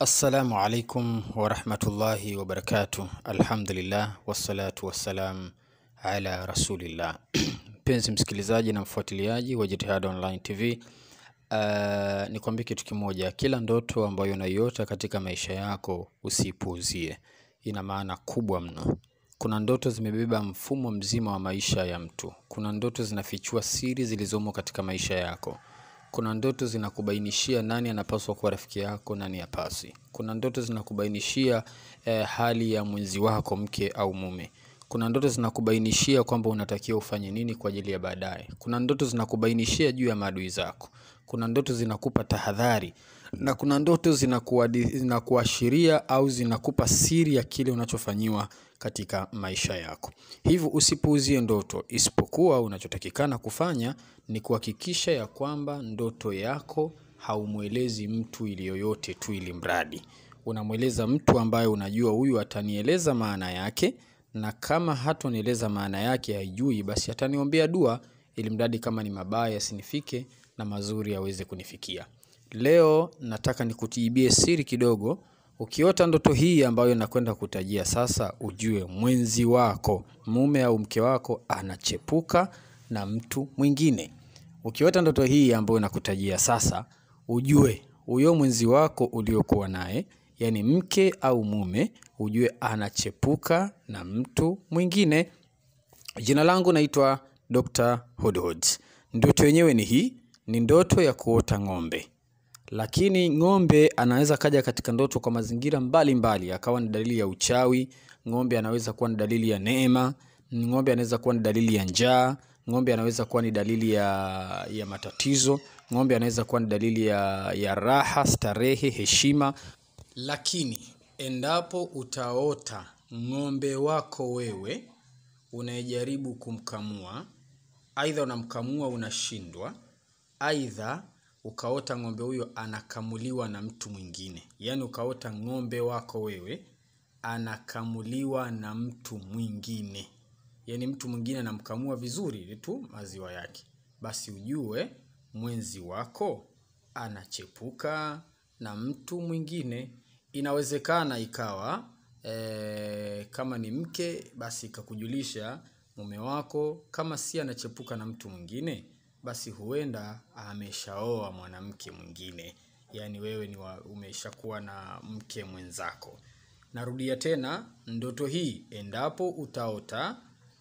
Assalamu alaikum warahmatullahi wabarakatuh. Alhamdulillah wassalatu wassalam ala rasulillah. Mpenzi msikilizaji na mfuatiliaji wa Jitihad Online TV, uh, nikwambie kitu kimoja, kila ndoto ambayo unaiota katika maisha yako usiipuuzie, ina maana kubwa mno. Kuna ndoto zimebeba mfumo mzima wa maisha ya mtu. Kuna ndoto zinafichua siri zilizomo katika maisha yako. Kuna ndoto zinakubainishia nani anapaswa kuwa rafiki yako, nani hapasi. Kuna ndoto zinakubainishia eh, hali ya mwenzi wako, mke au mume. Kuna ndoto zinakubainishia kwamba unatakiwa ufanye nini kwa ajili ya baadaye. Kuna ndoto zinakubainishia juu ya maadui zako. Kuna ndoto zinakupa tahadhari na kuna ndoto zinakuashiria au zinakupa siri ya kile unachofanyiwa katika maisha yako. Hivyo usipuuzie ndoto, isipokuwa unachotakikana kufanya ni kuhakikisha ya kwamba ndoto yako haumwelezi mtu iliyoyote tu, ili mradi unamweleza mtu ambaye unajua huyu atanieleza maana yake, na kama hatanieleza maana yake haijui, basi ataniombea dua, ili mradi kama ni mabaya yasinifike na mazuri yaweze kunifikia. Leo nataka nikutiibie siri kidogo. Ukiota ndoto hii ambayo nakwenda kutajia sasa, ujue mwenzi wako, mume au mke wako, anachepuka na mtu mwingine. Ukiota ndoto hii ambayo nakutajia sasa, ujue huyo mwenzi wako uliokuwa naye, yani mke au mume, ujue anachepuka na mtu mwingine. Jina langu naitwa Dr. Hudhud. Ndoto yenyewe ni hii, ni ndoto ya kuota ng'ombe. Lakini ng'ombe anaweza kaja katika ndoto kwa mazingira mbalimbali, akawa ni dalili ya uchawi. Ng'ombe anaweza kuwa ni dalili ya neema. Ng'ombe anaweza kuwa ni dalili ya njaa. Ng'ombe anaweza kuwa ni dalili ya, ya matatizo. Ng'ombe anaweza kuwa ni dalili ya, ya raha, starehe, heshima. Lakini endapo utaota ng'ombe wako wewe unayejaribu kumkamua, aidha unamkamua unashindwa, aidha ukaota ng'ombe huyo anakamuliwa na mtu mwingine, yaani ukaota ng'ombe wako wewe anakamuliwa na mtu mwingine, yaani mtu mwingine anamkamua vizuri ile tu maziwa yake, basi ujue mwenzi wako anachepuka na mtu mwingine. Inawezekana ikawa e, kama ni mke basi ikakujulisha mume wako, kama si anachepuka na mtu mwingine basi huenda ameshaoa mwanamke mwingine, yaani wewe ni umeshakuwa na mke mwenzako. Narudia tena, ndoto hii endapo utaota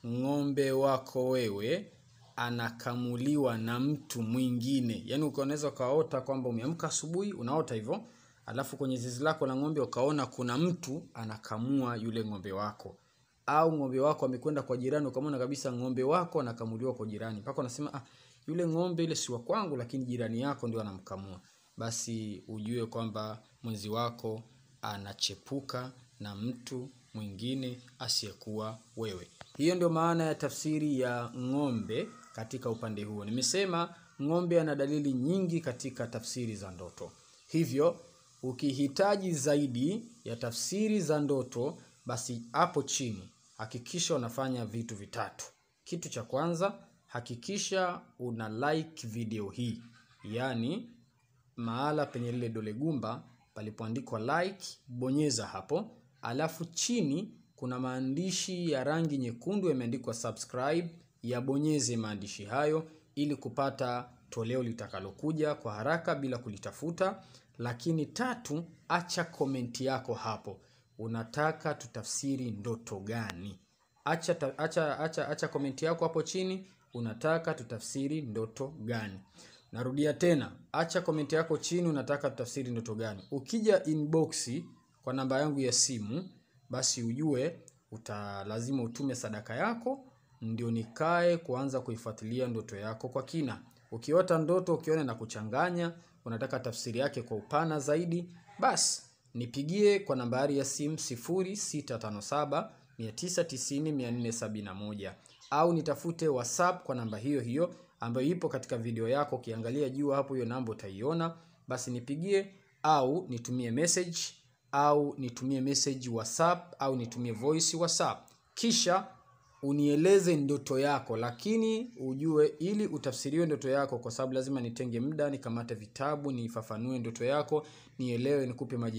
ng'ombe wako wewe anakamuliwa na mtu mwingine, yaani unaweza ukaota kwamba umeamka asubuhi, unaota hivyo alafu kwenye zizi lako la ng'ombe ukaona kuna mtu anakamua yule ng'ombe wako, au ng'ombe wako amekwenda kwa jirani, ukamwona kabisa ng'ombe wako anakamuliwa kwa jirani, mpaka unasema ah, yule ng'ombe ile si wa kwangu, lakini jirani yako ndio anamkamua, basi ujue kwamba mwenzi wako anachepuka na mtu mwingine asiyekuwa wewe. Hiyo ndio maana ya tafsiri ya ng'ombe katika upande huo. Nimesema ng'ombe ana dalili nyingi katika tafsiri za ndoto, hivyo ukihitaji zaidi ya tafsiri za ndoto, basi hapo chini hakikisha unafanya vitu vitatu. Kitu cha kwanza hakikisha una like video hii, yaani mahala penye lile dole gumba palipoandikwa like, bonyeza hapo, alafu chini kuna maandishi ya rangi nyekundu yameandikwa subscribe, yabonyeze maandishi hayo ili kupata toleo litakalokuja kwa haraka bila kulitafuta. Lakini tatu, acha komenti yako hapo, unataka tutafsiri ndoto gani? Acha, acha, acha, acha komenti yako hapo chini unataka tutafsiri ndoto gani? Narudia tena, acha komenti yako chini, unataka tutafsiri ndoto gani? Ukija inbox kwa namba yangu ya simu, basi ujue utalazima utume sadaka yako ndio nikae kuanza kuifuatilia ndoto yako kwa kina. Ukiota ndoto ukiona na kuchanganya, unataka tafsiri yake kwa upana zaidi, basi nipigie kwa nambari ya simu 0657 990 471 au nitafute WhatsApp kwa namba hiyo hiyo ambayo ipo katika video yako. Ukiangalia juu hapo, hiyo namba utaiona. Basi nipigie au nitumie message au nitumie message WhatsApp au nitumie voice WhatsApp, kisha unieleze ndoto yako, lakini ujue, ili utafsiriwe ndoto yako, kwa sababu lazima nitenge muda nikamate vitabu nifafanue ndoto yako, nielewe, nikupe majibu.